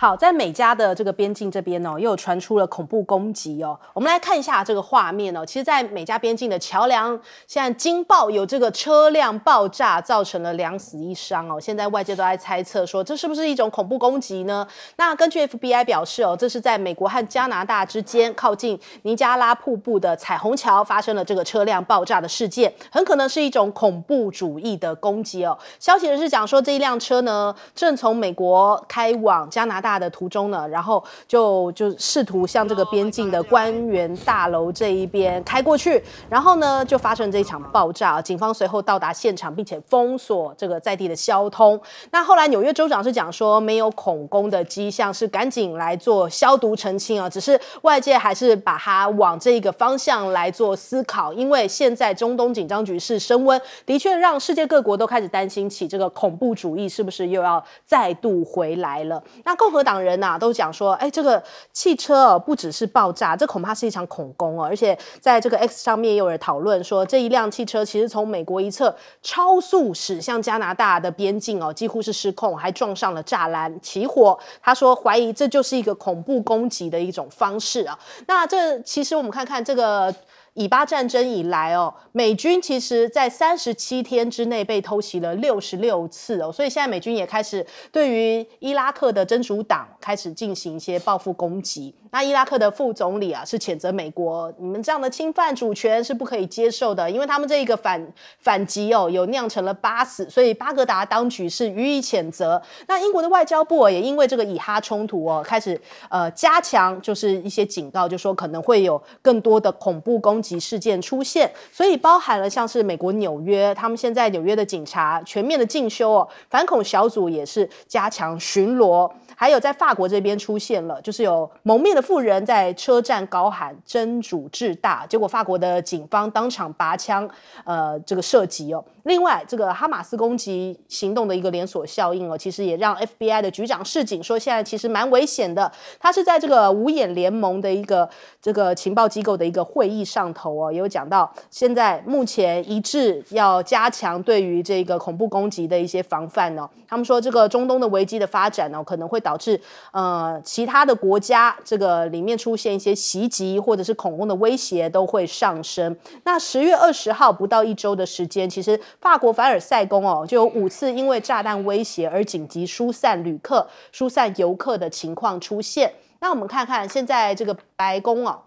好，在美加的这个边境这边哦，又传出了恐怖攻击哦。我们来看一下这个画面哦。其实，在美加边境的桥梁，现在惊爆有这个车辆爆炸，造成了两死一伤哦。现在外界都在猜测说，这是不是一种恐怖攻击呢？那根据 FBI 表示哦，这是在美国和加拿大之间靠近尼加拉瀑布的彩虹桥发生了这个车辆爆炸的事件，很可能是一种恐怖主义的攻击哦。消息人士讲说，这一辆车呢，正从美国开往加拿大。大的途中呢，然后就就试图向这个边境的官员大楼这一边开过去，然后呢就发生这一场爆炸。警方随后到达现场，并且封锁这个在地的交通。那后来纽约州长是讲说没有恐攻的迹象，是赶紧来做消毒澄清啊。只是外界还是把它往这个方向来做思考，因为现在中东紧张局势升温，的确让世界各国都开始担心起这个恐怖主义是不是又要再度回来了。那共和。共和党人呐都讲说，哎，这个汽车不只是爆炸，这恐怕是一场恐攻哦。而且在这个 X 上面也有人讨论说，这一辆汽车其实从美国一侧超速驶向加拿大的边境哦，几乎是失控，还撞上了栅栏起火。他说，怀疑这就是一个恐怖攻击的一种方式啊。那这其实我们看看这个。以巴战争以来，哦，美军其实，在三十七天之内被偷袭了六十六次，哦，所以现在美军也开始对于伊拉克的真主党开始进行一些报复攻击。那伊拉克的副总理啊，是谴责美国你们这样的侵犯主权是不可以接受的，因为他们这一个反反击哦，有酿成了八死，所以巴格达当局是予以谴责。那英国的外交部也因为这个以哈冲突哦，开始呃加强就是一些警告，就说可能会有更多的恐怖攻击事件出现，所以包含了像是美国纽约，他们现在纽约的警察全面的进修哦，反恐小组也是加强巡逻。还有在法国这边出现了，就是有蒙面的妇人在车站高喊“真主至大”，结果法国的警方当场拔枪，呃，这个射击哦。另外，这个哈马斯攻击行动的一个连锁效应哦，其实也让 FBI 的局长示警说，现在其实蛮危险的。他是在这个五眼联盟的一个这个情报机构的一个会议上头哦，有讲到，现在目前一致要加强对于这个恐怖攻击的一些防范哦。他们说，这个中东的危机的发展哦，可能会导致呃其他的国家这个里面出现一些袭击或者是恐攻的威胁都会上升。那十月二十号不到一周的时间，其实。法国凡尔赛宫哦，就有五次因为炸弹威胁而紧急疏散旅客、疏散游客的情况出现。那我们看看现在这个白宫哦。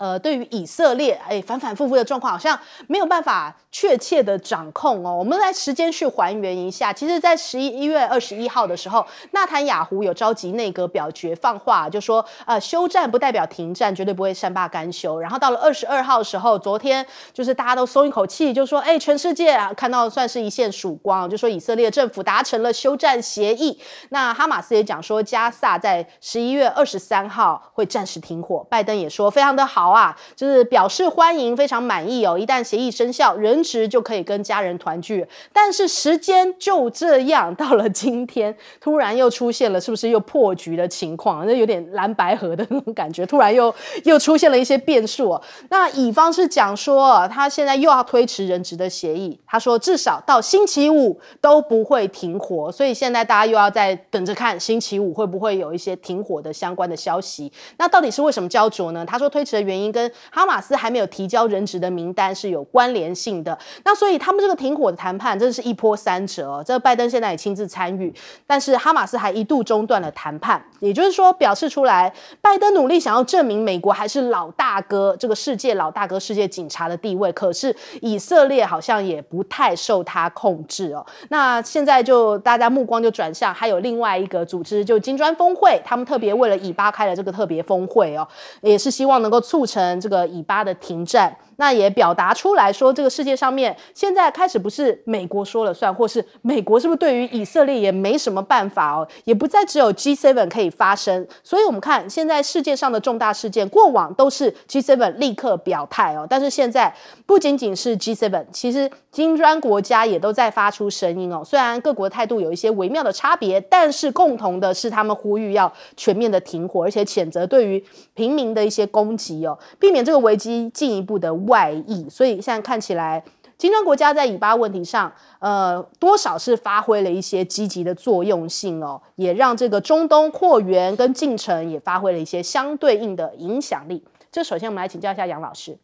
呃，对于以色列，哎，反反复复的状况好像没有办法确切的掌控哦。我们来时间去还原一下。其实，在十一月二十一号的时候，纳坦雅胡有召集内阁表决，放话就说，呃，休战不代表停战，绝对不会善罢甘休。然后到了二十二号的时候，昨天就是大家都松一口气，就说，哎，全世界啊，看到算是一线曙光，就说以色列政府达成了休战协议。那哈马斯也讲说，加萨在十一月二十三号会暂时停火。拜登也说，非常的好。好啊，就是表示欢迎，非常满意哦。一旦协议生效，人质就可以跟家人团聚。但是时间就这样到了今天，突然又出现了，是不是又破局的情况？那有点蓝白河的那种感觉，突然又又出现了一些变数哦。那乙方是讲说，他现在又要推迟人质的协议，他说至少到星期五都不会停火，所以现在大家又要在等着看星期五会不会有一些停火的相关的消息。那到底是为什么焦灼呢？他说推迟的原因。跟哈马斯还没有提交人质的名单是有关联性的，那所以他们这个停火的谈判真的是一波三折。这拜登现在也亲自参与，但是哈马斯还一度中断了谈判，也就是说表示出来，拜登努力想要证明美国还是老大哥，这个世界老大哥、世界警察的地位。可是以色列好像也不太受他控制哦。那现在就大家目光就转向，还有另外一个组织，就金砖峰会，他们特别为了以巴开了这个特别峰会哦，也是希望能够促成这个以巴的停战。那也表达出来说，这个世界上面现在开始不是美国说了算，或是美国是不是对于以色列也没什么办法哦？也不再只有 G7 可以发声。所以，我们看现在世界上的重大事件，过往都是 G7 立刻表态哦。但是现在不仅仅是 G7，其实金砖国家也都在发出声音哦。虽然各国态度有一些微妙的差别，但是共同的是他们呼吁要全面的停火，而且谴责对于平民的一些攻击哦，避免这个危机进一步的。外溢，所以现在看起来，金砖国家在以巴问题上，呃，多少是发挥了一些积极的作用性哦，也让这个中东扩源跟进程也发挥了一些相对应的影响力。这首先我们来请教一下杨老师，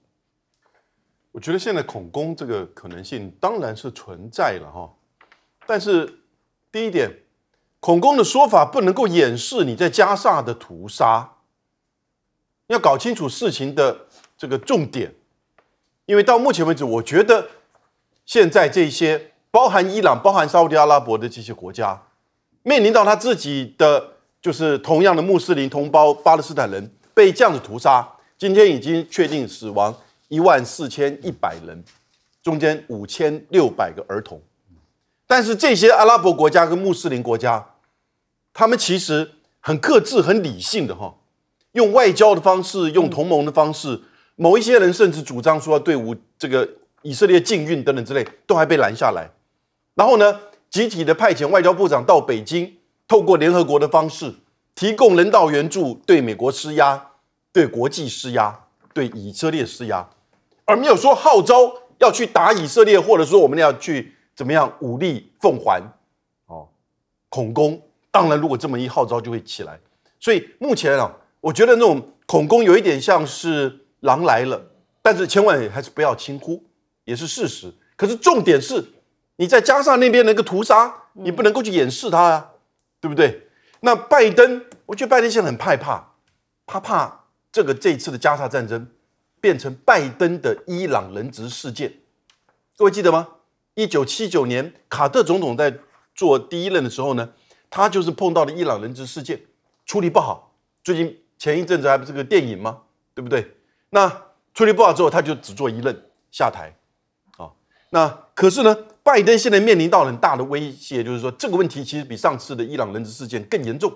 我觉得现在恐攻这个可能性当然是存在了哈，但是第一点，恐攻的说法不能够掩饰你在加萨的屠杀，要搞清楚事情的这个重点。因为到目前为止，我觉得现在这些包含伊朗、包含沙特阿拉伯的这些国家，面临到他自己的就是同样的穆斯林同胞——巴勒斯坦人被这样子屠杀。今天已经确定死亡一万四千一百人，中间五千六百个儿童。但是这些阿拉伯国家跟穆斯林国家，他们其实很克制、很理性的哈，用外交的方式，用同盟的方式。某一些人甚至主张说要对武这个以色列禁运等等之类，都还被拦下来。然后呢，集体的派遣外交部长到北京，透过联合国的方式提供人道援助，对美国施压，对国际施压，对以色列施压，而没有说号召要去打以色列，或者说我们要去怎么样武力奉还。哦，恐攻当然，如果这么一号召就会起来。所以目前啊，我觉得那种恐攻有一点像是。狼来了，但是千万还是不要轻忽，也是事实。可是重点是，你在加沙那边那个屠杀，你不能够去掩饰它啊，对不对？那拜登，我觉得拜登现在很害怕，他怕这个这次的加沙战争变成拜登的伊朗人质事件。各位记得吗？一九七九年卡特总统在做第一任的时候呢，他就是碰到了伊朗人质事件，处理不好。最近前一阵子还不是个电影吗？对不对？那处理不好之后，他就只做一任下台，啊，那可是呢，拜登现在面临到很大的威胁，就是说这个问题其实比上次的伊朗人质事件更严重，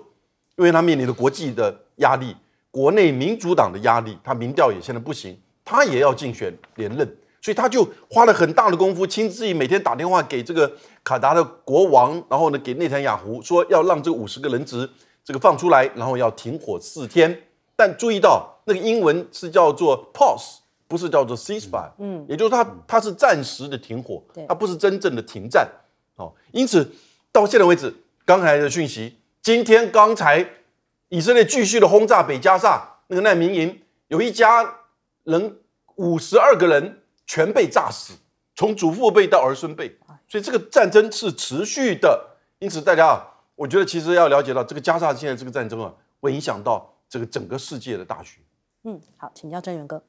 因为他面临的国际的压力，国内民主党的压力，他民调也现在不行，他也要竞选连任，所以他就花了很大的功夫，亲自每天打电话给这个卡达的国王，然后呢给内塔雅胡说要让这五十个人质这个放出来，然后要停火四天。但注意到那个英文是叫做 pause，不是叫做 ceasefire。嗯，也就是它它是暂时的停火，它不是真正的停战。哦，因此到现在为止，刚才的讯息，今天刚才以色列继续的轰炸北加沙那个难民营，有一家人五十二个人全被炸死，从祖父辈到儿孙辈。所以这个战争是持续的。因此大家啊，我觉得其实要了解到这个加沙现在这个战争啊，会影响到。这个整个世界的大局，嗯，好，请教郑源哥。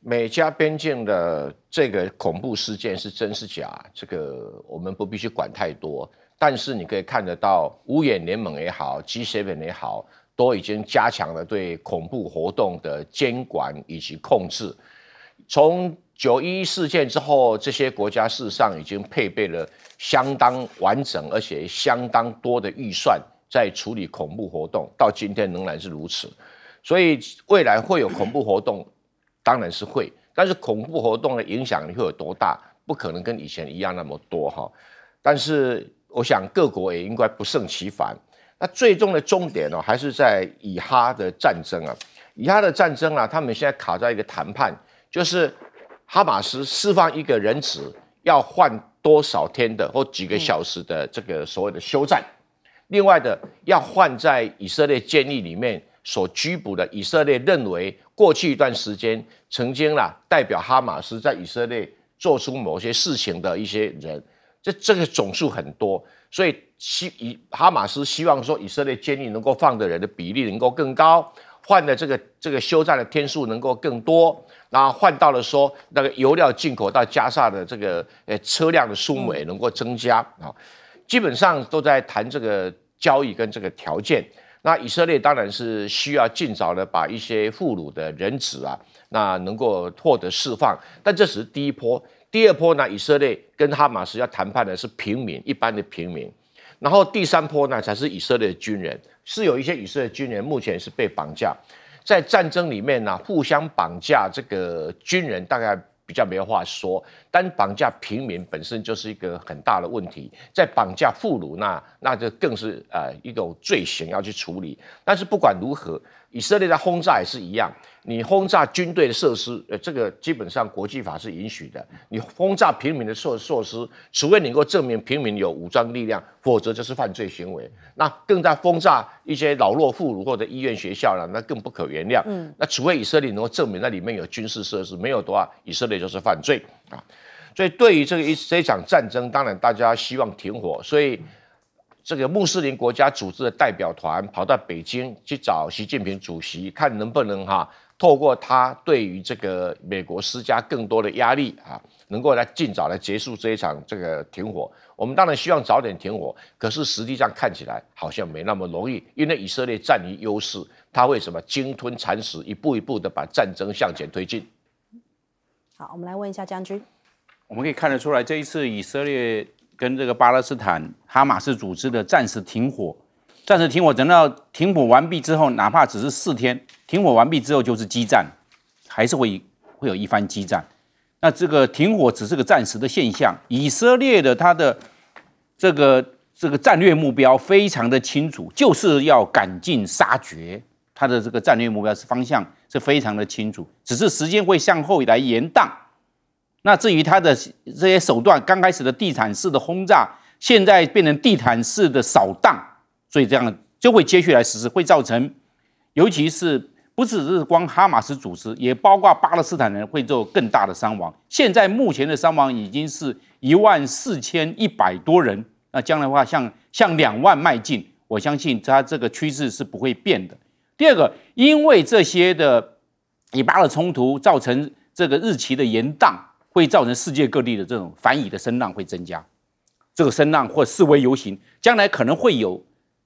美加边境的这个恐怖事件是真是假？这个我们不必去管太多，但是你可以看得到，五眼联盟也好，G 7也好，都已经加强了对恐怖活动的监管以及控制。从九一事件之后，这些国家事实上已经配备了相当完整而且相当多的预算。在处理恐怖活动，到今天仍然是如此，所以未来会有恐怖活动，当然是会，但是恐怖活动的影响会有多大？不可能跟以前一样那么多哈。但是我想各国也应该不胜其烦。那最终的终点呢，还是在以哈的战争啊，以哈的战争啊，他们现在卡在一个谈判，就是哈马斯释放一个人质，要换多少天的或几个小时的这个所谓的休战。另外的要换在以色列监狱里面所拘捕的以色列认为，过去一段时间曾经啦代表哈马斯在以色列做出某些事情的一些人，这这个总数很多，所以希以哈马斯希望说以色列监狱能够放的人的比例能够更高，换的这个这个休战的天数能够更多，然后换到了说那个油料进口到加沙的这个呃车辆的数目能够增加啊。基本上都在谈这个交易跟这个条件。那以色列当然是需要尽早的把一些俘虏的人质啊，那能够获得释放。但这是第一波、第二波呢，以色列跟哈马斯要谈判的是平民，一般的平民。然后第三波呢，才是以色列军人。是有一些以色列军人目前是被绑架，在战争里面呢，互相绑架这个军人，大概比较没话说。单绑架平民本身就是一个很大的问题，在绑架俘虏那那就更是呃一种罪行要去处理。但是不管如何，以色列在轰炸也是一样，你轰炸军队的设施，呃，这个基本上国际法是允许的。你轰炸平民的设设施，除非能够证明平民有武装力量，否则就是犯罪行为。那更在轰炸一些老弱妇孺或者医院、学校了，那更不可原谅。嗯，那除非以色列能够证明那里面有军事设施，没有的话，以色列就是犯罪啊。所以，对于这个一这场战争，当然大家希望停火。所以，这个穆斯林国家组织的代表团跑到北京去找习近平主席，看能不能哈透过他对于这个美国施加更多的压力啊，能够来尽早来结束这一场这个停火。我们当然希望早点停火，可是实际上看起来好像没那么容易，因为以色列占于优势，他为什么鲸吞蚕食，一步一步的把战争向前推进？好，我们来问一下将军。我们可以看得出来，这一次以色列跟这个巴勒斯坦哈马斯组织的暂时停火，暂时停火，等到停火完毕之后，哪怕只是四天，停火完毕之后就是激战，还是会会有一番激战。那这个停火只是个暂时的现象，以色列的他的这个这个战略目标非常的清楚，就是要赶尽杀绝，他的这个战略目标是方向是非常的清楚，只是时间会向后来延宕。那至于他的这些手段，刚开始的地毯式的轰炸，现在变成地毯式的扫荡，所以这样就会接续来实施，会造成，尤其是不只是光哈马斯组织，也包括巴勒斯坦人会做更大的伤亡。现在目前的伤亡已经是一万四千一百多人，那将来话向向两万迈进，我相信它这个趋势是不会变的。第二个，因为这些的以巴的冲突造成这个日期的延宕。会造成世界各地的这种反以的声浪会增加，这个声浪或示威游行，将来可能会有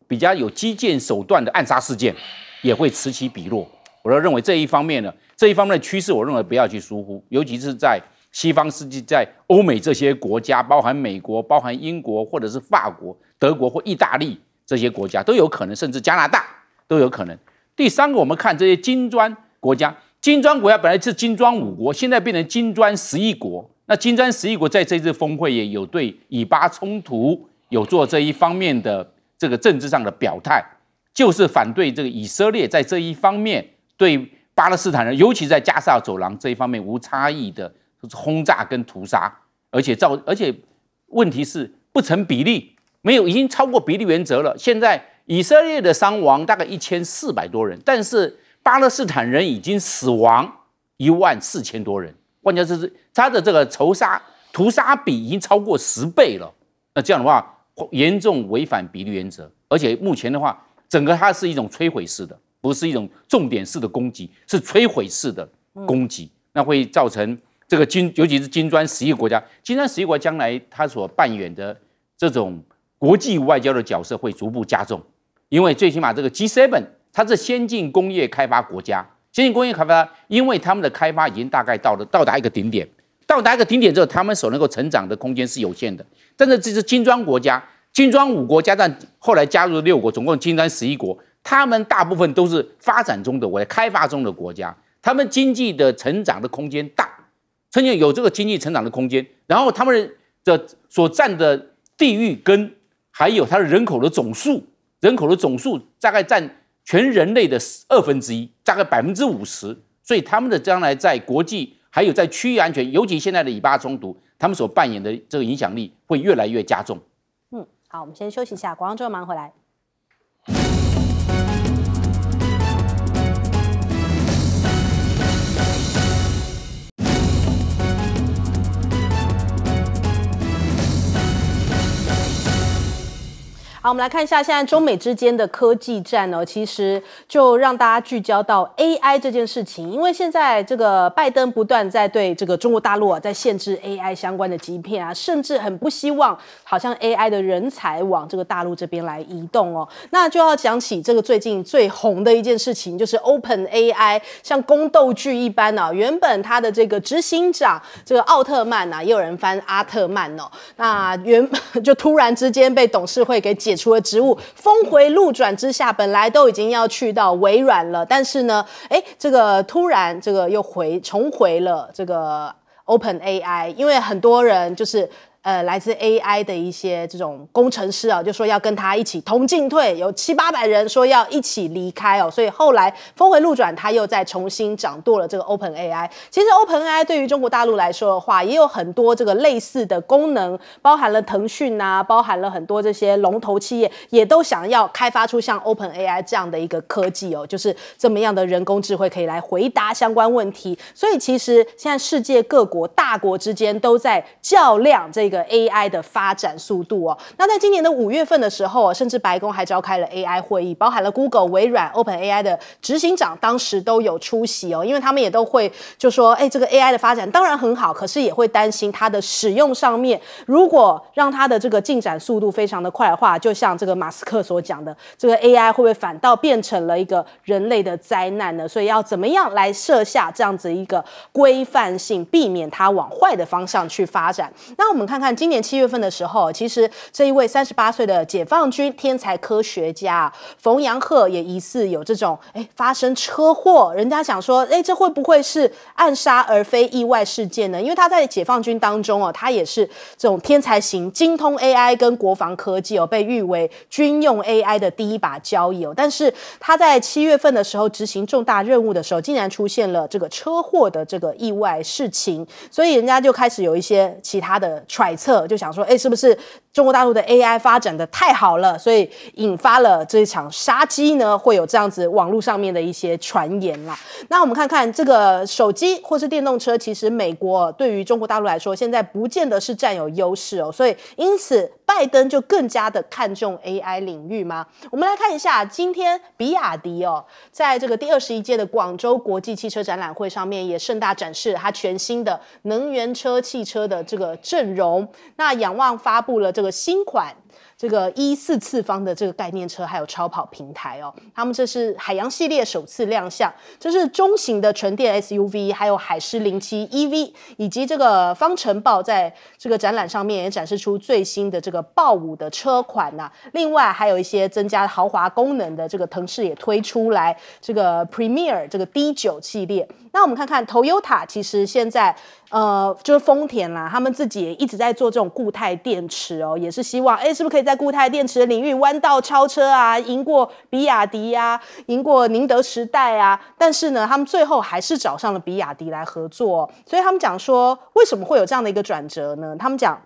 比较有基建手段的暗杀事件，也会此起彼落。我都认为这一方面呢，这一方面的趋势，我认为不要去疏忽，尤其是在西方世界，在欧美这些国家，包含美国、包含英国或者是法国、德国或意大利这些国家都有可能，甚至加拿大都有可能。第三个，我们看这些金砖国家。金砖国家本来是金砖五国，现在变成金砖十一国。那金砖十一国在这次峰会也有对以巴冲突有做这一方面的这个政治上的表态，就是反对这个以色列在这一方面对巴勒斯坦人，尤其在加沙走廊这一方面无差异的轰炸跟屠杀，而且造而且问题是不成比例，没有已经超过比例原则了。现在以色列的伤亡大概一千四百多人，但是。巴勒斯坦人已经死亡一万四千多人，关键是他的这个仇杀、屠杀比已经超过十倍了。那这样的话，严重违反比例原则，而且目前的话，整个它是一种摧毁式的，不是一种重点式的攻击，是摧毁式的攻击，那会造成这个金，尤其是金砖十一国家，金砖十一国将来它所扮演的这种国际外交的角色会逐步加重，因为最起码这个 G7。它是先进工业开发国家，先进工业开发，因为他们的开发已经大概到了到达一个顶点，到达一个顶点之后，他们所能够成长的空间是有限的。但是这是金砖国家，金砖五国家，上后来加入了六国，总共金砖十一国，他们大部分都是发展中的，为开发中的国家，他们经济的成长的空间大，曾经有这个经济成长的空间，然后他们的所占的地域跟还有它的人口的总数，人口的总数大概占。全人类的二分之一，大概百分之五十，所以他们的将来在国际，还有在区域安全，尤其现在的以巴冲突，他们所扮演的这个影响力会越来越加重。嗯，好，我们先休息一下，广告之后马上回来。好，我们来看一下现在中美之间的科技战哦，其实就让大家聚焦到 AI 这件事情，因为现在这个拜登不断在对这个中国大陆啊，在限制 AI 相关的芯片啊，甚至很不希望好像 AI 的人才往这个大陆这边来移动哦。那就要讲起这个最近最红的一件事情，就是 Open AI 像宫斗剧一般呢，原本他的这个执行长这个奥特曼呐，也有人翻阿特曼哦，那原 就突然之间被董事会给解。除了植物，峰回路转之下，本来都已经要去到微软了，但是呢，哎，这个突然，这个又回重回了这个 Open AI，因为很多人就是。呃，来自 AI 的一些这种工程师啊，就说要跟他一起同进退，有七八百人说要一起离开哦。所以后来峰回路转，他又再重新掌舵了这个 Open AI。其实 Open AI 对于中国大陆来说的话，也有很多这个类似的功能，包含了腾讯啊，包含了很多这些龙头企业也都想要开发出像 Open AI 这样的一个科技哦，就是这么样的人工智慧可以来回答相关问题。所以其实现在世界各国大国之间都在较量这个。AI 的发展速度哦，那在今年的五月份的时候，甚至白宫还召开了 AI 会议，包含了 Google、微软、OpenAI 的执行长当时都有出席哦，因为他们也都会就说，哎，这个 AI 的发展当然很好，可是也会担心它的使用上面，如果让它的这个进展速度非常的快的话，就像这个马斯克所讲的，这个 AI 会不会反倒变成了一个人类的灾难呢？所以要怎么样来设下这样子一个规范性，避免它往坏的方向去发展？那我们看看。今年七月份的时候，其实这一位三十八岁的解放军天才科学家冯杨鹤也疑似有这种哎发生车祸，人家想说，哎，这会不会是暗杀而非意外事件呢？因为他在解放军当中哦，他也是这种天才型，精通 AI 跟国防科技哦，被誉为军用 AI 的第一把交椅哦。但是他在七月份的时候执行重大任务的时候，竟然出现了这个车祸的这个意外事情，所以人家就开始有一些其他的揣。测就想说，哎，是不是？中国大陆的 AI 发展的太好了，所以引发了这一场杀机呢，会有这样子网络上面的一些传言啦。那我们看看这个手机或是电动车，其实美国对于中国大陆来说，现在不见得是占有优势哦。所以因此，拜登就更加的看重 AI 领域吗？我们来看一下，今天比亚迪哦，在这个第二十一届的广州国际汽车展览会上面，也盛大展示了它全新的能源车汽车的这个阵容。那仰望发布了这个。新款这个一四次方的这个概念车，还有超跑平台哦。他们这是海洋系列首次亮相，这是中型的纯电 SUV，还有海狮零七 EV，以及这个方程豹在这个展览上面也展示出最新的这个豹五的车款呐。另外还有一些增加豪华功能的这个腾势也推出来这个 Premier 这个 D 九系列。那我们看看 o t 塔，其实现在。呃，就是丰田啦，他们自己也一直在做这种固态电池哦，也是希望，哎，是不是可以在固态电池的领域弯道超车啊，赢过比亚迪呀，赢过宁德时代啊？但是呢，他们最后还是找上了比亚迪来合作，所以他们讲说，为什么会有这样的一个转折呢？他们讲。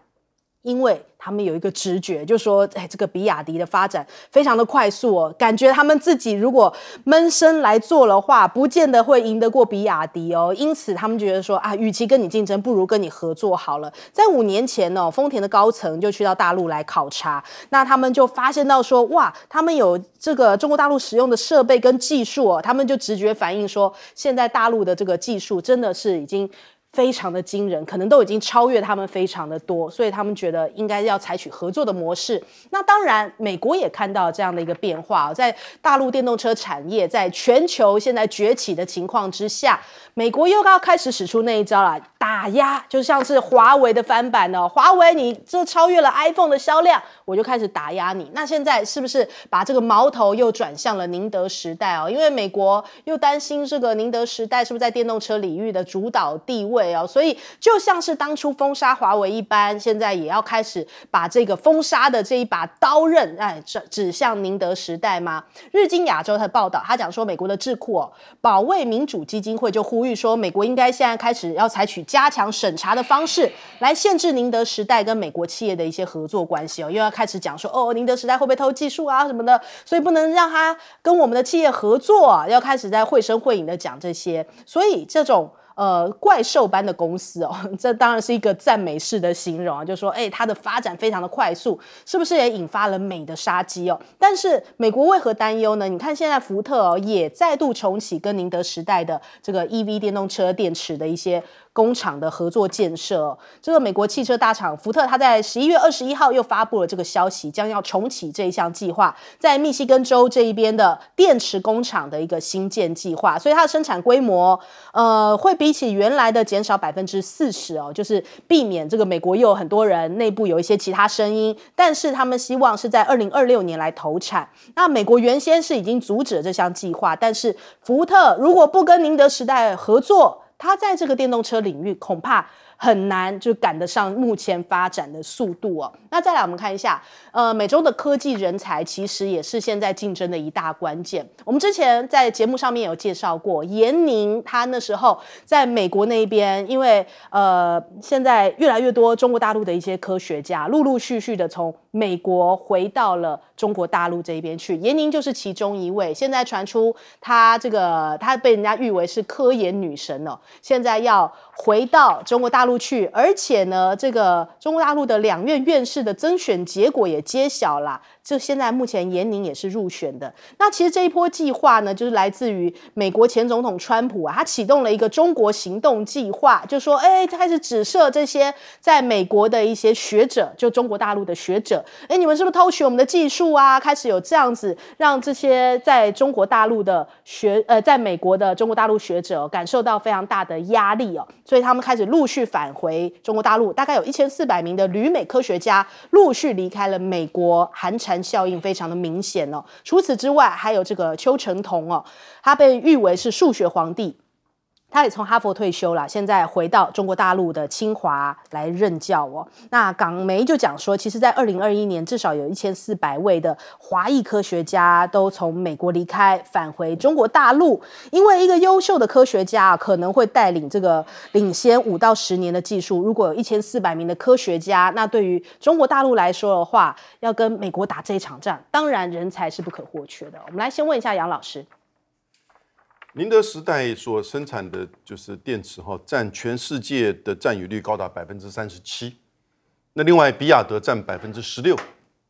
因为他们有一个直觉，就说，哎，这个比亚迪的发展非常的快速哦，感觉他们自己如果闷声来做的话，不见得会赢得过比亚迪哦。因此，他们觉得说，啊，与其跟你竞争，不如跟你合作好了。在五年前呢，丰田的高层就去到大陆来考察，那他们就发现到说，哇，他们有这个中国大陆使用的设备跟技术哦，他们就直觉反映说，现在大陆的这个技术真的是已经。非常的惊人，可能都已经超越他们非常的多，所以他们觉得应该要采取合作的模式。那当然，美国也看到这样的一个变化在大陆电动车产业在全球现在崛起的情况之下，美国又要开始使出那一招了。打压就像是华为的翻版哦，华为你这超越了 iPhone 的销量，我就开始打压你。那现在是不是把这个矛头又转向了宁德时代哦？因为美国又担心这个宁德时代是不是在电动车领域的主导地位哦，所以就像是当初封杀华为一般，现在也要开始把这个封杀的这一把刀刃哎，指指向宁德时代吗？日经亚洲的报道，他讲说美国的智库哦、保卫民主基金会就呼吁说，美国应该现在开始要采取。加强审查的方式来限制宁德时代跟美国企业的一些合作关系哦，又要开始讲说哦，宁德时代会不会偷技术啊什么的，所以不能让他跟我们的企业合作啊，要开始在绘声绘影的讲这些，所以这种呃怪兽般的公司哦，这当然是一个赞美式的形容啊，就说哎，它的发展非常的快速，是不是也引发了美的杀机哦？但是美国为何担忧呢？你看现在福特哦也再度重启跟宁德时代的这个 EV 电动车电池的一些。工厂的合作建设，这个美国汽车大厂福特，它在十一月二十一号又发布了这个消息，将要重启这一项计划，在密西根州这一边的电池工厂的一个新建计划，所以它的生产规模，呃，会比起原来的减少百分之四十哦，就是避免这个美国又有很多人内部有一些其他声音，但是他们希望是在二零二六年来投产。那美国原先是已经阻止了这项计划，但是福特如果不跟宁德时代合作，他在这个电动车领域，恐怕。很难就赶得上目前发展的速度哦。那再来我们看一下，呃，美洲的科技人才其实也是现在竞争的一大关键。我们之前在节目上面有介绍过，严宁他那时候在美国那边，因为呃，现在越来越多中国大陆的一些科学家陆陆续续的从美国回到了中国大陆这边去，严宁就是其中一位。现在传出他这个他被人家誉为是科研女神哦，现在要。回到中国大陆去，而且呢，这个中国大陆的两院院士的增选结果也揭晓了。就现在，目前闫宁也是入选的。那其实这一波计划呢，就是来自于美国前总统川普啊，他启动了一个中国行动计划，就说，哎，开始指涉这些在美国的一些学者，就中国大陆的学者，哎，你们是不是偷取我们的技术啊？开始有这样子，让这些在中国大陆的学，呃，在美国的中国大陆学者感受到非常大的压力哦，所以他们开始陆续返回中国大陆，大概有一千四百名的旅美科学家陆续离开了美国，寒蝉。效应非常的明显哦。除此之外，还有这个邱成桐哦，他被誉为是数学皇帝。他也从哈佛退休了，现在回到中国大陆的清华来任教哦。那港媒就讲说，其实，在二零二一年，至少有一千四百位的华裔科学家都从美国离开，返回中国大陆。因为一个优秀的科学家可能会带领这个领先五到十年的技术。如果有一千四百名的科学家，那对于中国大陆来说的话，要跟美国打这一场仗，当然人才是不可或缺的。我们来先问一下杨老师。宁德时代所生产的就是电池，哈，占全世界的占有率高达百分之三十七。那另外，比亚迪占百分之十六，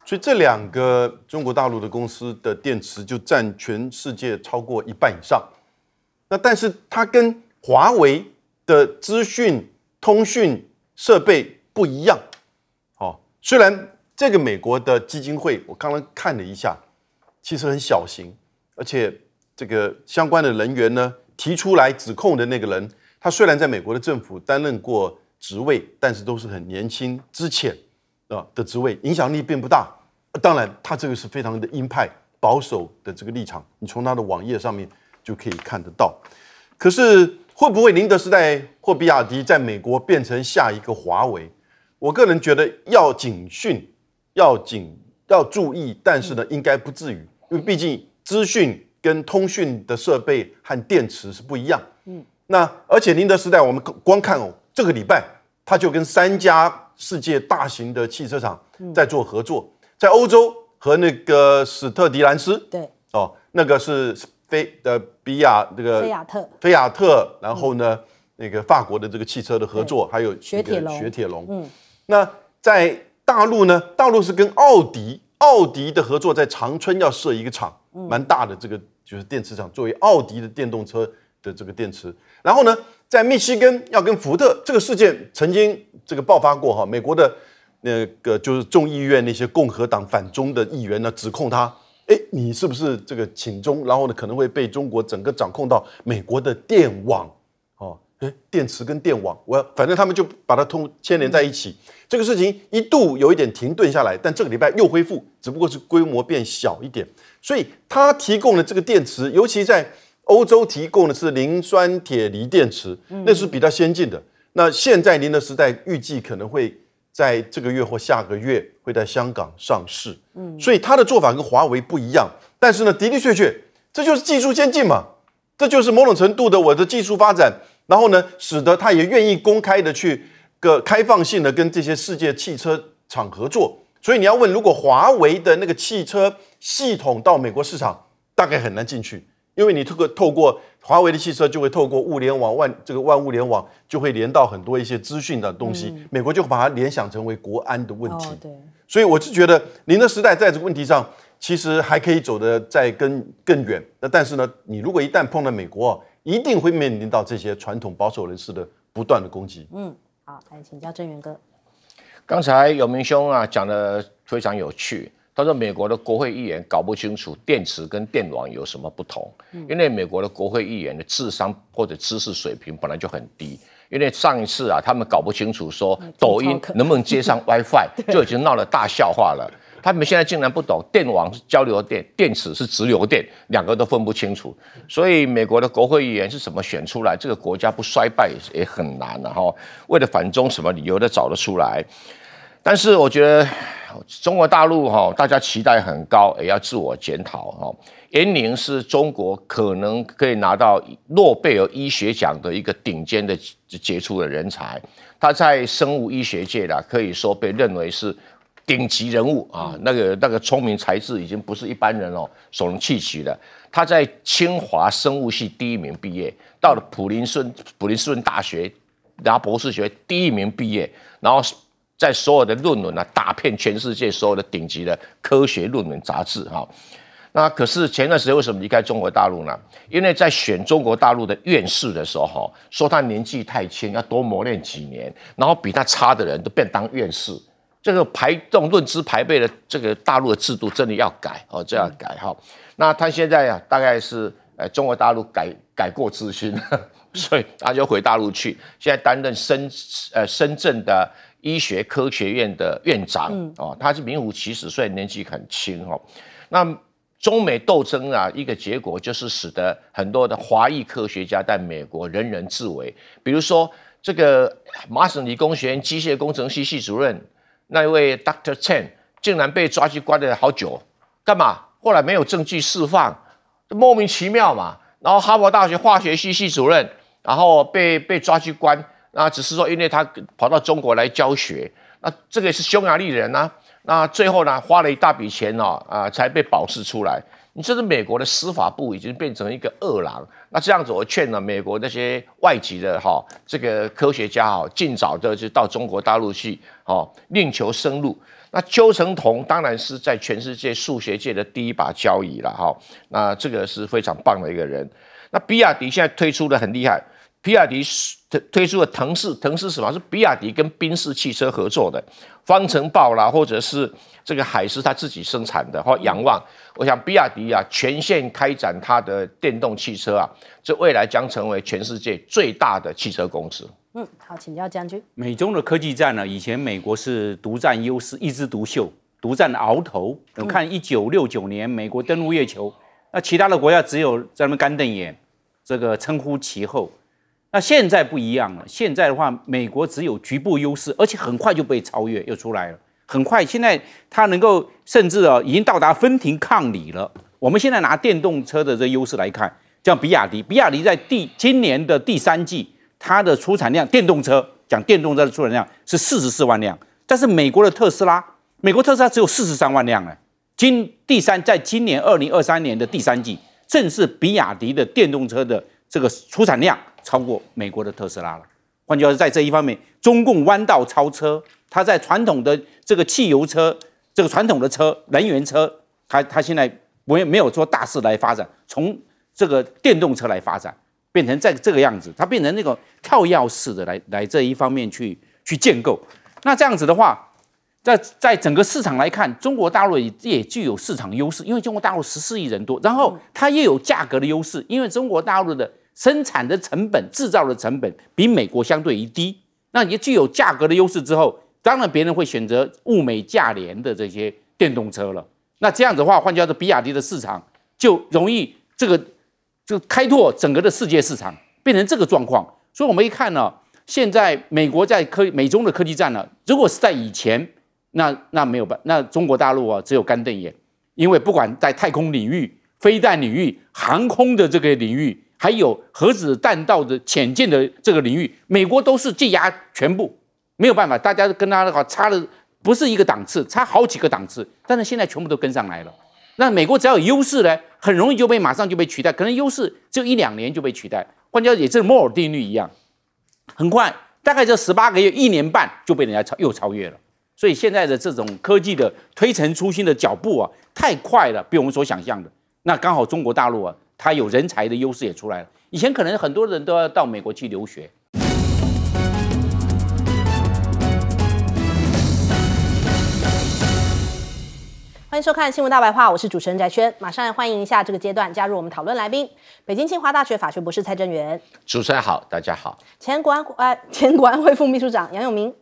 所以这两个中国大陆的公司的电池就占全世界超过一半以上。那但是它跟华为的资讯通讯设备不一样。哦，虽然这个美国的基金会，我刚刚看了一下，其实很小型，而且。这个相关的人员呢，提出来指控的那个人，他虽然在美国的政府担任过职位，但是都是很年轻、之前啊的职位，影响力并不大。当然，他这个是非常的鹰派、保守的这个立场，你从他的网页上面就可以看得到。可是会不会宁德时代或比亚迪在美国变成下一个华为？我个人觉得要警讯、要警、要注意，但是呢，应该不至于，因为毕竟资讯。跟通讯的设备和电池是不一样，嗯，那而且宁德时代，我们光看哦，这个礼拜它就跟三家世界大型的汽车厂在做合作，在欧洲和那个史特迪兰斯，对，哦，那个是菲呃比亚那个菲亚特，菲亚特，然后呢，那个法国的这个汽车的合作，还有雪铁龙，雪铁龙，嗯，那在大陆呢，大陆是跟奥迪，奥迪的合作，在长春要设一个厂。蛮大的，这个就是电池厂作为奥迪的电动车的这个电池，然后呢，在密西根要跟福特这个事件曾经这个爆发过哈，美国的那个就是众议院那些共和党反中的议员呢，指控他，哎，你是不是这个请中，然后呢可能会被中国整个掌控到美国的电网。电池跟电网，我反正他们就把它通牵连在一起。这个事情一度有一点停顿下来，但这个礼拜又恢复，只不过是规模变小一点。所以它提供的这个电池，尤其在欧洲提供的是磷酸铁锂电池，那是比较先进的。那现在您的时代预计可能会在这个月或下个月会在香港上市。所以它的做法跟华为不一样，但是呢，的的确确，这就是技术先进嘛，这就是某种程度的我的技术发展。然后呢，使得他也愿意公开的去个开放性的跟这些世界汽车厂合作。所以你要问，如果华为的那个汽车系统到美国市场，大概很难进去，因为你透过透过华为的汽车，就会透过物联网万这个万物联网，就会连到很多一些资讯的东西，美国就把它联想成为国安的问题。所以我是觉得您的时代在这个问题上，其实还可以走得再更更远。那但是呢，你如果一旦碰到美国，一定会面临到这些传统保守人士的不断的攻击。嗯，好，来请教正源哥。刚才永明兄啊讲的非常有趣，他说美国的国会议员搞不清楚电池跟电网有什么不同，因为美国的国会议员的智商或者知识水平本来就很低，因为上一次啊他们搞不清楚说抖音能不能接上 WiFi 就已经闹了大笑话了。他们现在竟然不懂电网是交流电，电池是直流电，两个都分不清楚。所以美国的国会议员是怎么选出来？这个国家不衰败也很难啊！哈，为了反中，什么理由都找得出来。但是我觉得中国大陆哈，大家期待很高，也要自我检讨哈。袁宁是中国可能可以拿到诺贝尔医学奖的一个顶尖的杰出的人才，他在生物医学界啦，可以说被认为是。顶级人物啊，那个那个聪明才智已经不是一般人哦，所能企及的。他在清华生物系第一名毕业，到了普林顿普林斯顿大学，拿博士学第一名毕业，然后在所有的论文啊，打遍全世界所有的顶级的科学论文杂志哈。那可是前段时间为什么离开中国大陆呢？因为在选中国大陆的院士的时候，哈，说他年纪太轻，要多磨练几年，然后比他差的人都变当院士。这个排这种论资排辈的这个大陆的制度，真的要改哦，这样改哈。那他现在呀，大概是呃，中国大陆改改过自新，所以他就回大陆去，现在担任深呃深圳的医学科学院的院长哦，他是名副其实，所以年纪很轻哦。那中美斗争啊，一个结果就是使得很多的华裔科学家在美国人人自危。比如说这个麻省理工学院机械工程系系主任。那一位 Doctor Chen 竟然被抓去关了好久，干嘛？后来没有证据释放，莫名其妙嘛。然后哈佛大学化学系系主任，然后被被抓去关，那只是说因为他跑到中国来教学，那这个是匈牙利人啊。那最后呢，花了一大笔钱哦啊，才被保释出来。这是美国的司法部已经变成一个恶狼，那这样子我劝呢，美国那些外籍的哈这个科学家哈，尽早的就到中国大陆去，哦，另求生路。那丘成桐当然是在全世界数学界的第一把交椅了哈，那这个是非常棒的一个人。那比亚迪现在推出的很厉害。比亚迪推推出的腾势，腾势是什么？是比亚迪跟宾士汽车合作的方程豹啦，或者是这个海狮它自己生产的，或仰望。我想比亚迪啊，全线开展它的电动汽车啊，这未来将成为全世界最大的汽车公司。嗯，好，请教将军。美中的科技战呢？以前美国是独占优势，一枝独秀，独占鳌头。我看一九六九年美国登陆月球，那其他的国家只有在那边干瞪眼，这个称呼其后。那现在不一样了。现在的话，美国只有局部优势，而且很快就被超越，又出来了。很快，现在它能够甚至啊，已经到达分庭抗礼了。我们现在拿电动车的这优势来看，像比亚迪，比亚迪在第今年的第三季，它的出产量电动车，讲电动车的出产量是四十四万辆，但是美国的特斯拉，美国特斯拉只有四十三万辆哎。今第三，在今年二零二三年的第三季，正是比亚迪的电动车的这个出产量。超过美国的特斯拉了。换句话说，在这一方面，中共弯道超车。它在传统的这个汽油车、这个传统的车、能源车，它它现在没没有做大事来发展，从这个电动车来发展，变成在这个样子，它变成那个跳跃式的来来这一方面去去建构。那这样子的话，在在整个市场来看，中国大陆也也具有市场优势，因为中国大陆十四亿人多，然后它又有价格的优势，因为中国大陆的。生产的成本、制造的成本比美国相对于低，那也具有价格的优势之后，当然别人会选择物美价廉的这些电动车了。那这样子的话，换句说，比亚迪的市场就容易这个就开拓整个的世界市场，变成这个状况。所以我们一看呢，现在美国在科美中的科技战呢，如果是在以前，那那没有办，那中国大陆啊只有干瞪眼，因为不管在太空领域、飞弹领域、航空的这个领域。还有核子弹道的潜舰的这个领域，美国都是技压全部，没有办法，大家跟它的话差的不是一个档次，差好几个档次。但是现在全部都跟上来了，那美国只要有优势呢，很容易就被马上就被取代，可能优势只有一两年就被取代，换掉也是摩尔定律一样，很快大概这十八个月一年半就被人家超又超越了。所以现在的这种科技的推陈出新的脚步啊，太快了，比我们所想象的。那刚好中国大陆啊。他有人才的优势也出来了。以前可能很多人都要到美国去留学。欢迎收看《新闻大白话》，我是主持人翟轩，马上来欢迎一下这个阶段加入我们讨论来宾：北京清华大学法学博士蔡正元。主持人好，大家好。前国安前国安会副秘书长杨永明。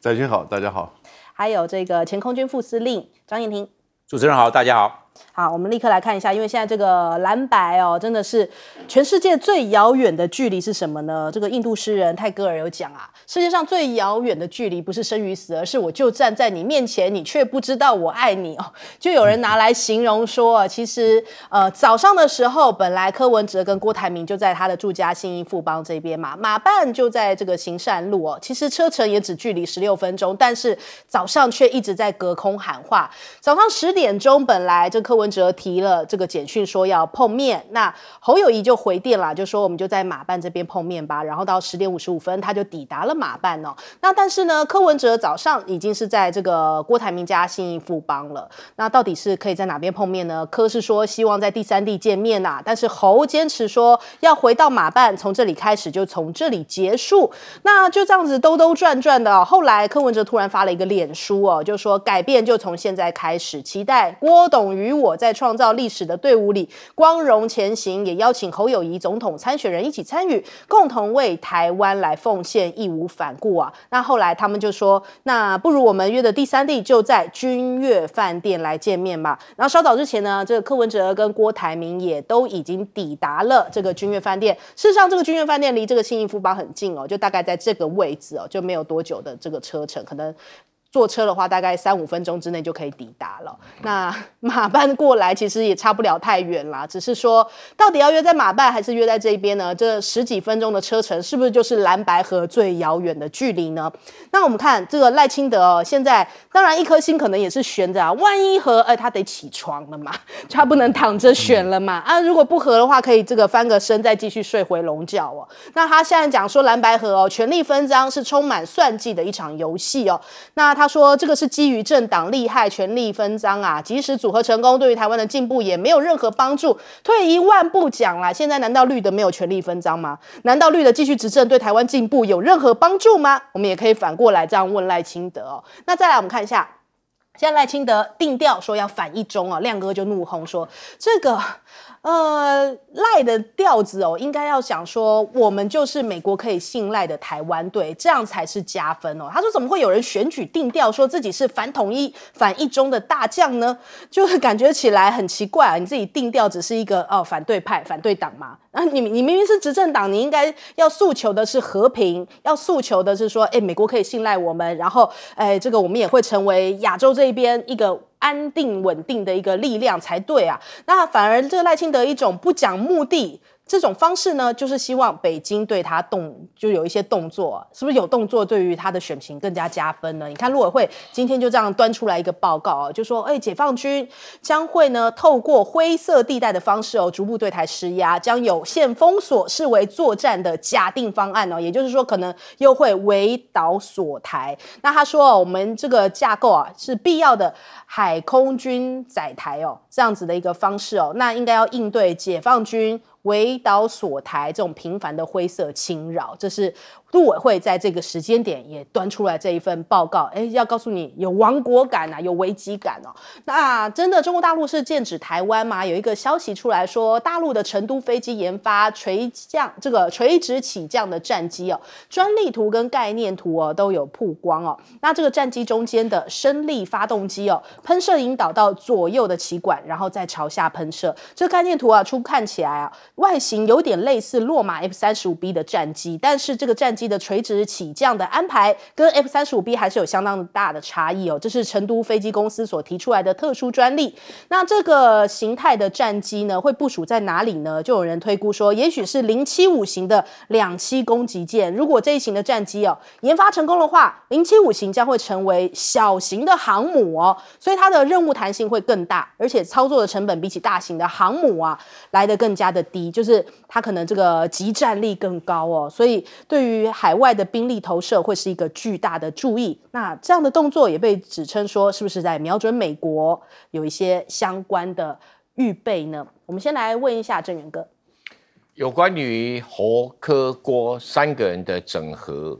翟轩好，大家好。还有这个前空军副司令张燕婷。主持人好，大家好。好，我们立刻来看一下，因为现在这个蓝白哦，真的是全世界最遥远的距离是什么呢？这个印度诗人泰戈尔有讲啊，世界上最遥远的距离不是生与死，而是我就站在你面前，你却不知道我爱你哦。就有人拿来形容说啊，其实呃早上的时候，本来柯文哲跟郭台铭就在他的住家新义富邦这边嘛，马办就在这个行善路哦，其实车程也只距离十六分钟，但是早上却一直在隔空喊话。早上十点钟，本来这柯文。柯文哲提了这个简讯说要碰面，那侯友谊就回电了，就说我们就在马办这边碰面吧。然后到十点五十五分，他就抵达了马办哦。那但是呢，柯文哲早上已经是在这个郭台铭家信义富邦了。那到底是可以在哪边碰面呢？柯是说希望在第三地见面呐，但是侯坚持说要回到马办，从这里开始就从这里结束。那就这样子兜兜转转的。后来柯文哲突然发了一个脸书哦，就说改变就从现在开始，期待郭董与我。在创造历史的队伍里光荣前行，也邀请侯友谊总统参选人一起参与，共同为台湾来奉献，义无反顾啊！那后来他们就说，那不如我们约的第三地就在君悦饭店来见面吧。然后稍早之前呢，这个柯文哲跟郭台铭也都已经抵达了这个君悦饭店。事实上，这个君悦饭店离这个新义福堡很近哦，就大概在这个位置哦，就没有多久的这个车程，可能。坐车的话，大概三五分钟之内就可以抵达了。那马班过来其实也差不了太远啦，只是说到底要约在马班还是约在这边呢？这十几分钟的车程，是不是就是蓝白河最遥远的距离呢？那我们看这个赖清德哦，现在当然一颗心可能也是悬着啊。万一和哎他得起床了嘛，他不能躺着悬了嘛啊！如果不和的话，可以这个翻个身再继续睡回笼觉哦。那他现在讲说蓝白河哦，权力分赃是充满算计的一场游戏哦。那他。他说：“这个是基于政党利害、权力分赃啊，即使组合成功，对于台湾的进步也没有任何帮助。退一万步讲啦，现在难道绿的没有权力分赃吗？难道绿的继续执政对台湾进步有任何帮助吗？”我们也可以反过来这样问赖清德哦。那再来，我们看一下。现在赖清德定调说要反一中啊，亮哥就怒轰说：“这个，呃，赖的调子哦，应该要想说，我们就是美国可以信赖的台湾队，这样才是加分哦。”他说：“怎么会有人选举定调说自己是反统一、反一中的大将呢？就是感觉起来很奇怪啊！你自己定调只是一个哦反对派、反对党嘛，那、你你明明是执政党，你应该要诉求的是和平，要诉求的是说，哎，美国可以信赖我们，然后，哎，这个我们也会成为亚洲这。”这边一个安定稳定的一个力量才对啊，那反而这个赖清德一种不讲目的。这种方式呢，就是希望北京对他动，就有一些动作，是不是有动作，对于他的选情更加加分呢？你看，陆委会今天就这样端出来一个报告啊，就说，哎，解放军将会呢，透过灰色地带的方式哦，逐步对台施压，将有限封锁视为作战的假定方案哦，也就是说，可能又会围岛锁台。那他说，我们这个架构啊，是必要的海空军载台哦，这样子的一个方式哦，那应该要应对解放军。围岛锁台，这种频繁的灰色侵扰，这是。陆委会在这个时间点也端出来这一份报告，哎，要告诉你有亡国感呐，有危机感哦。那真的中国大陆是剑指台湾吗？有一个消息出来说，大陆的成都飞机研发垂降这个垂直起降的战机哦，专利图跟概念图哦都有曝光哦。那这个战机中间的升力发动机哦，喷射引导到左右的气管，然后再朝下喷射。这概念图啊，初看起来啊，外形有点类似洛马 F 三十五 B 的战机，但是这个战机。的垂直起降的安排跟 F 三十五 B 还是有相当大的差异哦。这是成都飞机公司所提出来的特殊专利。那这个形态的战机呢，会部署在哪里呢？就有人推估说，也许是零七五型的两栖攻击舰。如果这一型的战机哦研发成功的话，零七五型将会成为小型的航母哦。所以它的任务弹性会更大，而且操作的成本比起大型的航母啊来的更加的低。就是它可能这个集战力更高哦。所以对于海外的兵力投射会是一个巨大的注意，那这样的动作也被指称说，是不是在瞄准美国，有一些相关的预备呢？我们先来问一下郑元哥，有关于侯、科郭三个人的整合，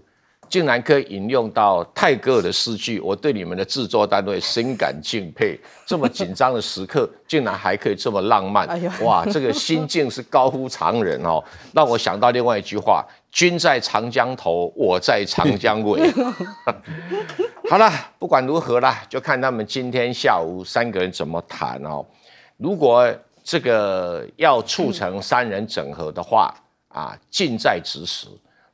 竟然可以引用到泰戈尔的诗句，我对你们的制作单位深感敬佩。这么紧张的时刻，竟然还可以这么浪漫，哇，这个心境是高乎常人哦，让我想到另外一句话。君在长江头，我在长江尾。好了，不管如何啦，就看他们今天下午三个人怎么谈哦。如果这个要促成三人整合的话啊，近在咫尺；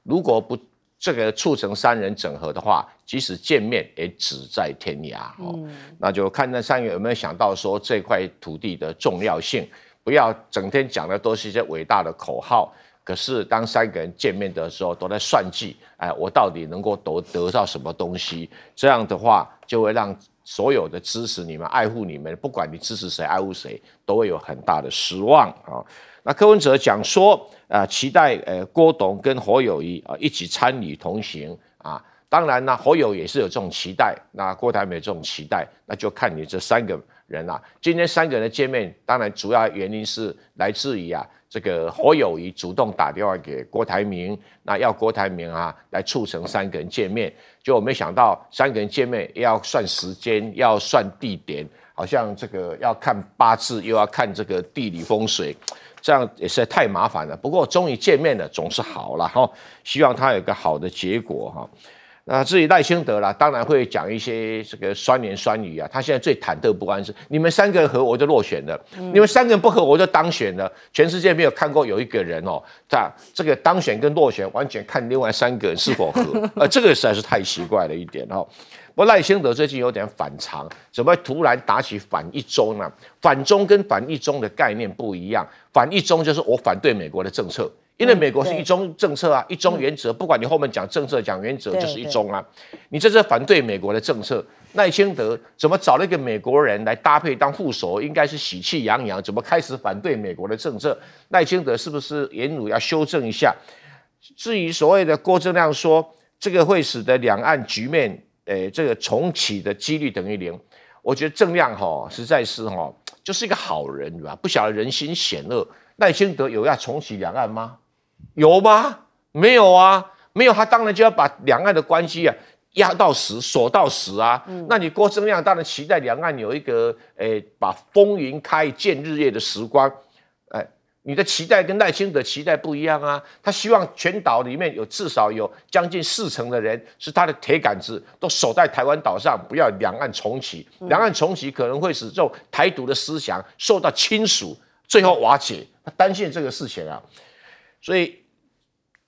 如果不这个促成三人整合的话，即使见面也只在天涯哦。那就看那三人有没有想到说这块土地的重要性，不要整天讲的都是一些伟大的口号。可是，当三个人见面的时候，都在算计，哎，我到底能够得得到什么东西？这样的话，就会让所有的支持你们、爱护你们，不管你支持谁、爱护谁，都会有很大的失望啊。那柯文哲讲说，啊，期待呃郭董跟侯友谊啊一起参与同行啊。当然呢，侯友也是有这种期待，那郭台铭这种期待，那就看你这三个人啊。今天三个人的见面，当然主要原因是来自于啊。这个侯友谊主动打电话给郭台铭，那要郭台铭啊来促成三个人见面，果没想到三个人见面要算时间，要算地点，好像这个要看八字，又要看这个地理风水，这样也实在太麻烦了。不过终于见面了，总是好了哈，希望他有个好的结果哈。啊，至于赖清德啦，当然会讲一些这个酸言酸语啊。他现在最忐忑不安是，你们三个人和我就落选了，你们三个人不和我就当选了。全世界没有看过有一个人哦，在这个当选跟落选完全看另外三个人是否和，呃，这个实在是太奇怪了一点哦。不过赖清德最近有点反常，怎么突然打起反一中呢？反中跟反一中的概念不一样，反一中就是我反对美国的政策。因为美国是一中政策啊，一中原则，不管你后面讲政策讲原则，就是一中啊。你这是反对美国的政策。赖清德怎么找了一个美国人来搭配当副手，应该是喜气洋洋。怎么开始反对美国的政策？赖清德是不是言努要修正一下？至于所谓的郭正亮说这个会使得两岸局面，诶，这个重启的几率等于零。我觉得正亮哈实在是哈就是一个好人吧，不晓得人心险恶。赖清德有要重启两岸吗？有吗？没有啊，没有。他当然就要把两岸的关系啊压到死，锁到死啊。那你郭正亮当然期待两岸有一个诶，把风云开见日月的时光。哎，你的期待跟赖清德期待不一样啊。他希望全岛里面有至少有将近四成的人是他的铁杆子，都守在台湾岛上，不要两岸重启。两岸重启可能会使这种台独的思想受到侵蚀，最后瓦解。他担心这个事情啊。所以，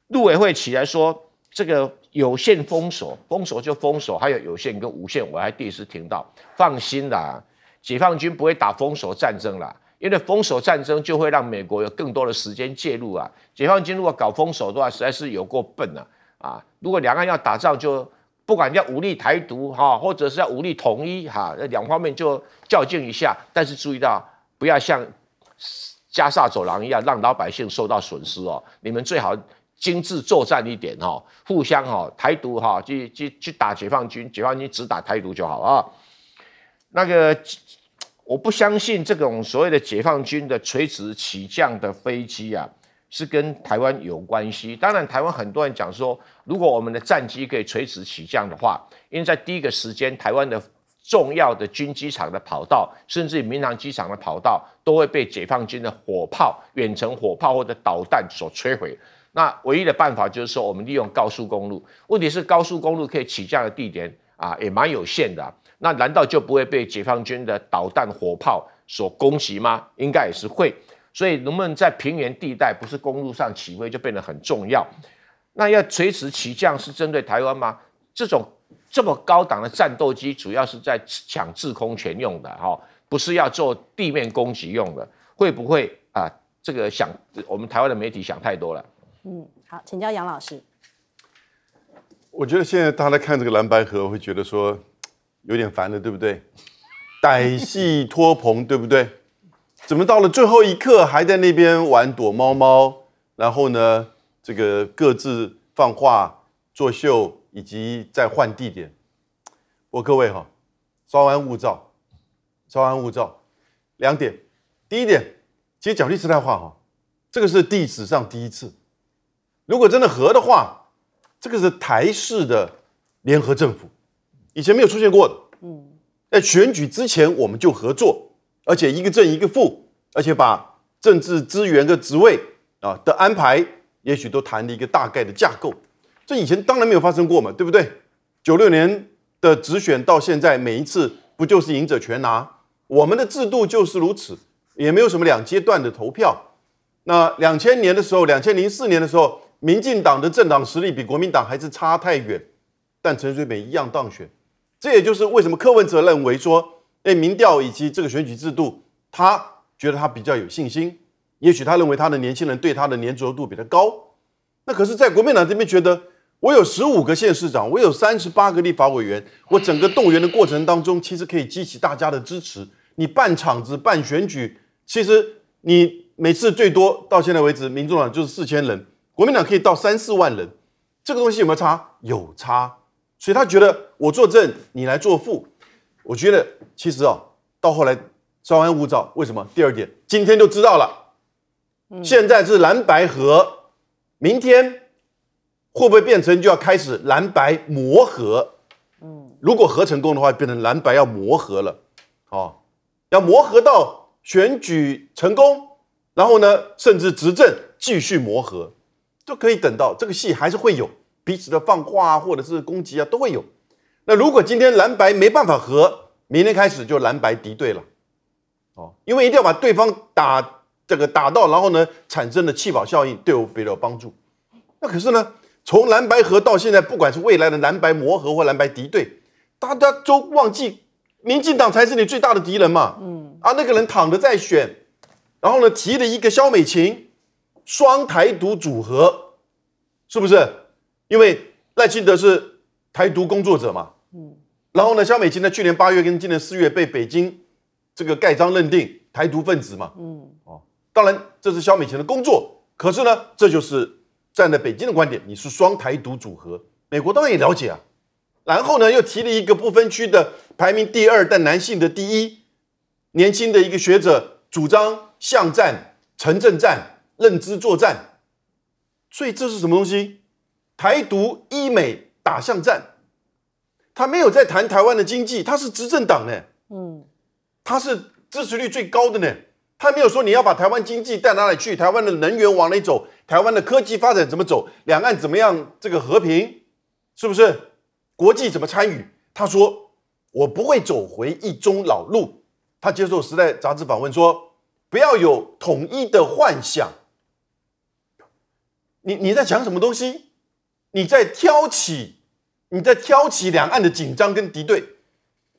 陆委会起来说，这个有限封锁，封锁就封锁，还有有限跟无限，我还第一次听到。放心啦，解放军不会打封锁战争啦，因为封锁战争就会让美国有更多的时间介入啊。解放军如果搞封锁的话，实在是有够笨了啊！如果两岸要打仗，就不管要武力台独哈，或者是要武力统一哈，两方面就较劲一下。但是注意到，不要像。加沙走廊一样，让老百姓受到损失哦。你们最好精致作战一点哈，互相哈，台独哈，去去去打解放军，解放军只打台独就好啊。那个，我不相信这种所谓的解放军的垂直起降的飞机啊，是跟台湾有关系。当然，台湾很多人讲说，如果我们的战机可以垂直起降的话，因为在第一个时间，台湾的。重要的军机场的跑道，甚至民航机场的跑道，都会被解放军的火炮、远程火炮或者导弹所摧毁。那唯一的办法就是说，我们利用高速公路。问题是高速公路可以起降的地点啊，也蛮有限的。那难道就不会被解放军的导弹、火炮所攻击吗？应该也是会。所以能不能在平原地带，不是公路上起飞，就变得很重要。那要垂直起降是针对台湾吗？这种。这么高档的战斗机，主要是在抢制空权用的，哈，不是要做地面攻击用的。会不会啊？这个想我们台湾的媒体想太多了。嗯，好，请教杨老师。我觉得现在大家看这个蓝白盒会觉得说有点烦的，对不对？歹戏托棚，对不对？怎么到了最后一刻，还在那边玩躲猫猫？然后呢，这个各自放话作秀？以及再换地点，我各位哈，稍安勿躁，稍安勿躁。两点，第一点，其实讲句实在话哈，这个是历史上第一次。如果真的和的话，这个是台式的联合政府，以前没有出现过的。嗯，在选举之前我们就合作，而且一个正一个负，而且把政治资源的职位啊的安排，也许都谈了一个大概的架构。这以前当然没有发生过嘛，对不对？九六年的直选到现在，每一次不就是赢者全拿？我们的制度就是如此，也没有什么两阶段的投票。那两千年的时候，两千零四年的时候，民进党的政党实力比国民党还是差太远，但陈水扁一样当选。这也就是为什么柯文哲认为说，哎，民调以及这个选举制度，他觉得他比较有信心。也许他认为他的年轻人对他的粘着度比他高。那可是，在国民党这边觉得。我有十五个县市长，我有三十八个立法委员，我整个动员的过程当中，其实可以激起大家的支持。你办场子、办选举，其实你每次最多到现在为止，民众党就是四千人，国民党可以到三四万人，这个东西有没有差？有差。所以他觉得我作证，你来作副。我觉得其实啊，到后来稍安勿躁。为什么？第二点，今天就知道了。现在是蓝白河，明天。会不会变成就要开始蓝白磨合？如果合成功的话，变成蓝白要磨合了，哦，要磨合到选举成功，然后呢，甚至执政继续磨合，都可以等到这个戏还是会有彼此的放话或者是攻击啊都会有。那如果今天蓝白没办法合，明天开始就蓝白敌对了，哦，因为一定要把对方打这个打到，然后呢产生的气泡效应对我比较有帮助。那可是呢？从蓝白河到现在，不管是未来的蓝白磨合或蓝白敌对，大家都忘记，民进党才是你最大的敌人嘛。嗯啊，那个人躺着在选，然后呢提了一个肖美琴，双台独组合，是不是？因为赖清德是台独工作者嘛。嗯，然后呢，肖美琴在去年八月跟今年四月被北京这个盖章认定台独分子嘛。嗯哦，当然这是肖美琴的工作，可是呢，这就是。站在北京的观点，你是双台独组合，美国当然也了解啊。然后呢，又提了一个不分区的排名第二，但男性的第一年轻的一个学者，主张巷战、城镇战、认知作战。所以这是什么东西？台独医美打巷战，他没有在谈台湾的经济，他是执政党呢，嗯，他是支持率最高的呢，他没有说你要把台湾经济带哪里去，台湾的能源往哪里走。台湾的科技发展怎么走？两岸怎么样？这个和平是不是？国际怎么参与？他说：“我不会走回一中老路。”他接受《时代》杂志访问说：“不要有统一的幻想。”你你在讲什么东西？你在挑起，你在挑起两岸的紧张跟敌对。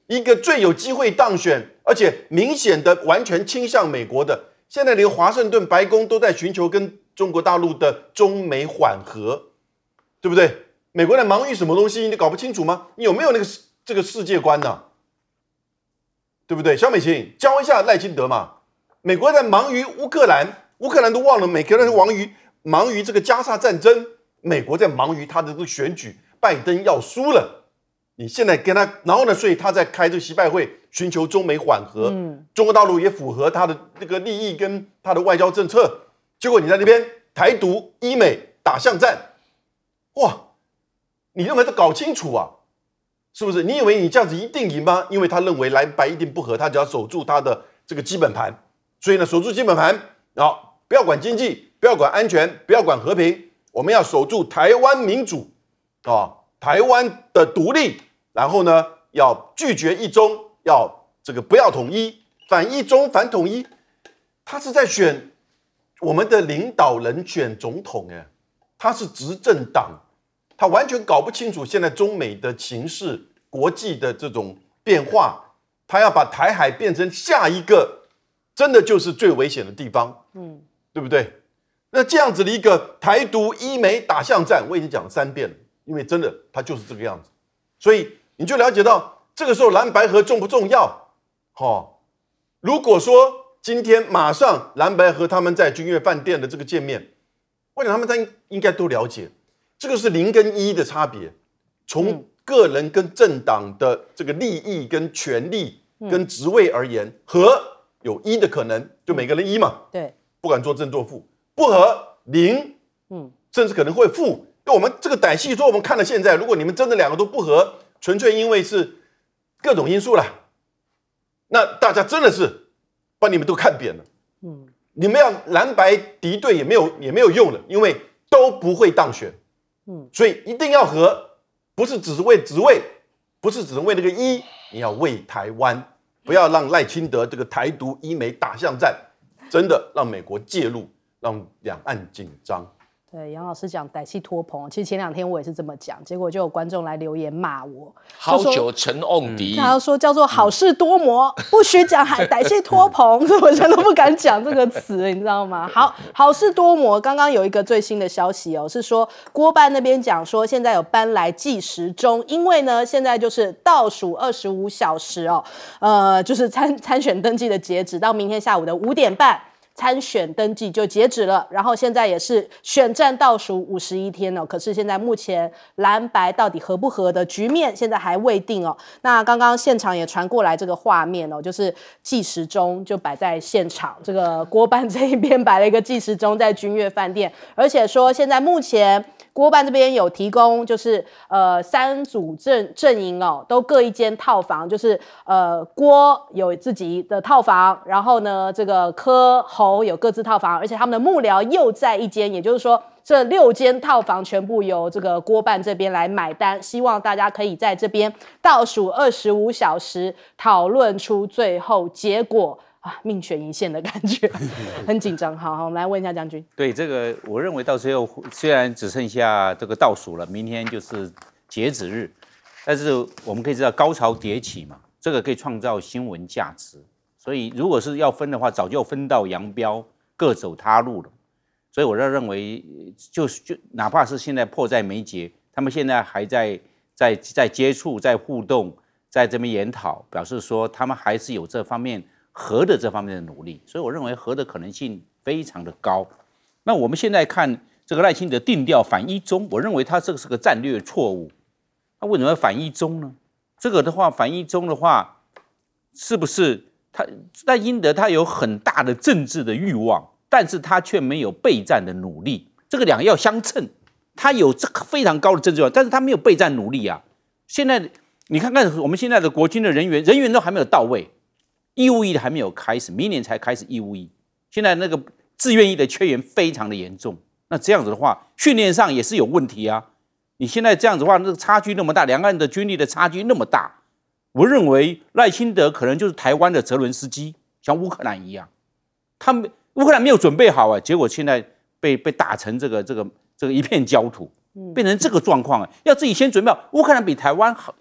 一个最有机会当选，而且明显的完全倾向美国的，现在连华盛顿白宫都在寻求跟。中国大陆的中美缓和，对不对？美国在忙于什么东西？你搞不清楚吗？你有没有那个这个世界观呢？对不对？肖美琴教一下赖清德嘛。美国在忙于乌克兰，乌克兰都忘了，美国在忙于忙于这个加沙战争。美国在忙于他的这个选举，拜登要输了。你现在跟他，然后呢？所以他在开这个习拜会，寻求中美缓和。嗯，中国大陆也符合他的那个利益跟他的外交政策。结果你在那边台独、医美打巷战，哇！你认为他搞清楚啊？是不是你以为你这样子一定赢吗？因为他认为蓝白一定不合，他只要守住他的这个基本盘，所以呢，守住基本盘，啊，不要管经济，不要管安全，不要管和平，我们要守住台湾民主啊，台湾的独立，然后呢，要拒绝一中，要这个不要统一，反一中，反统一，他是在选。我们的领导人选总统，哎，他是执政党，他完全搞不清楚现在中美的情势、国际的这种变化，他要把台海变成下一个真的就是最危险的地方，嗯，对不对？那这样子的一个台独一美打巷战，我已经讲了三遍了，因为真的他就是这个样子，所以你就了解到这个时候蓝白河重不重要？哈，如果说。今天马上蓝白和他们在君悦饭店的这个见面，我想他们应应该都了解，这个是零跟一的差别。从个人跟政党的这个利益、跟权利跟职位而言，和有一的可能，就每个人一嘛。对，不管做正做负，不合零，嗯，甚至可能会负。就我们这个歹戏说，我们看到现在，如果你们真的两个都不和，纯粹因为是各种因素了，那大家真的是。把你们都看扁了，嗯，你们要蓝白敌对也没有也没有用了，因为都不会当选，嗯，所以一定要和不是只是为职位，不是只是为那个一，你要为台湾，不要让赖清德这个台独一美打巷战，真的让美国介入，让两岸紧张。对杨老师讲歹气托棚，其实前两天我也是这么讲，结果就有观众来留言骂我，好酒陈瓮迪，他说叫做好事多磨，不许讲海 歹气托棚，我现在都不敢讲这个词，你知道吗？好，好事多磨。刚刚有一个最新的消息哦，是说郭办那边讲说现在有搬来计时钟，因为呢现在就是倒数二十五小时哦，呃，就是参参选登记的截止到明天下午的五点半。参选登记就截止了，然后现在也是选战倒数五十一天了。可是现在目前蓝白到底合不合的局面，现在还未定哦。那刚刚现场也传过来这个画面哦，就是计时钟就摆在现场这个郭办这一边摆了一个计时钟在君悦饭店，而且说现在目前郭办这边有提供就是呃三组阵阵营哦，都各一间套房，就是呃郭有自己的套房，然后呢这个柯。有各自套房，而且他们的幕僚又在一间，也就是说，这六间套房全部由这个郭办这边来买单。希望大家可以在这边倒数二十五小时，讨论出最后结果 啊，命悬一线的感觉，很紧张。好，我们来问一下将军。对这个，我认为到时候虽然只剩下这个倒数了，明天就是截止日，但是我们可以知道高潮迭起嘛，这个可以创造新闻价值。所以，如果是要分的话，早就分道扬镳，各走他路了。所以，我就认为，就是就哪怕是现在迫在眉睫，他们现在还在在在接触、在互动、在这边研讨，表示说他们还是有这方面和的这方面的努力。所以，我认为和的可能性非常的高。那我们现在看这个赖清德定调反一中，我认为他这个是个战略错误。那为什么要反一中呢？这个的话，反一中的话，是不是？他那英德，他有很大的政治的欲望，但是他却没有备战的努力。这个两要相称，他有这个非常高的政治欲望，但是他没有备战努力啊。现在你看看我们现在的国军的人员，人员都还没有到位，义务役还没有开始，明年才开始义务役。现在那个志愿役的缺员非常的严重，那这样子的话，训练上也是有问题啊。你现在这样子的话，那个差距那么大，两岸的军力的差距那么大。我认为赖清德可能就是台湾的泽伦斯基，像乌克兰一样，他乌克兰没有准备好啊，结果现在被被打成这个这个这个 一片焦土，变成这个状况啊，要自己先准备好。乌克兰比台湾好，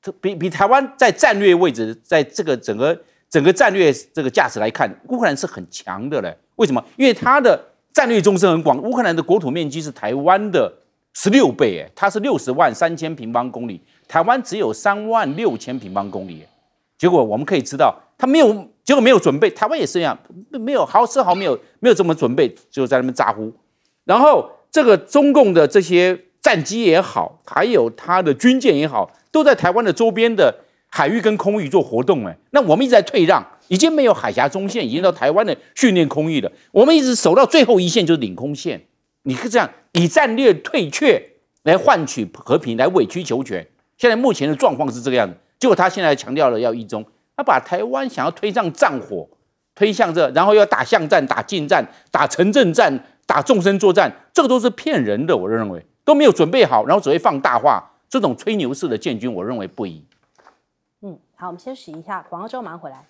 这比比台湾在战略位置，在这个整个整个战略这个价值来看，乌克兰是很强的嘞。为什么？因为它的战略纵深很广，乌克兰的国土面积是台湾的十六倍，哎，它是六十万三千平方公里。台湾只有三万六千平方公里，结果我们可以知道，他没有结果没有准备。台湾也是一样，没有毫丝毫没有没有这么准备，就在那边咋呼。然后这个中共的这些战机也好，还有他的军舰也好，都在台湾的周边的海域跟空域做活动。哎，那我们一直在退让，已经没有海峡中线，已经到台湾的训练空域了。我们一直守到最后一线就是领空线。你是这样以战略退却来换取和平，来委曲求全。现在目前的状况是这个样子，结果他现在强调了要一中，他把台湾想要推上战火，推向这，然后要打巷战、打近战、打城镇战、打纵深作战，这个都是骗人的。我认为都没有准备好，然后只会放大话，这种吹牛式的建军，我认为不宜。嗯，好，我们先洗一下，黄州，马上回来。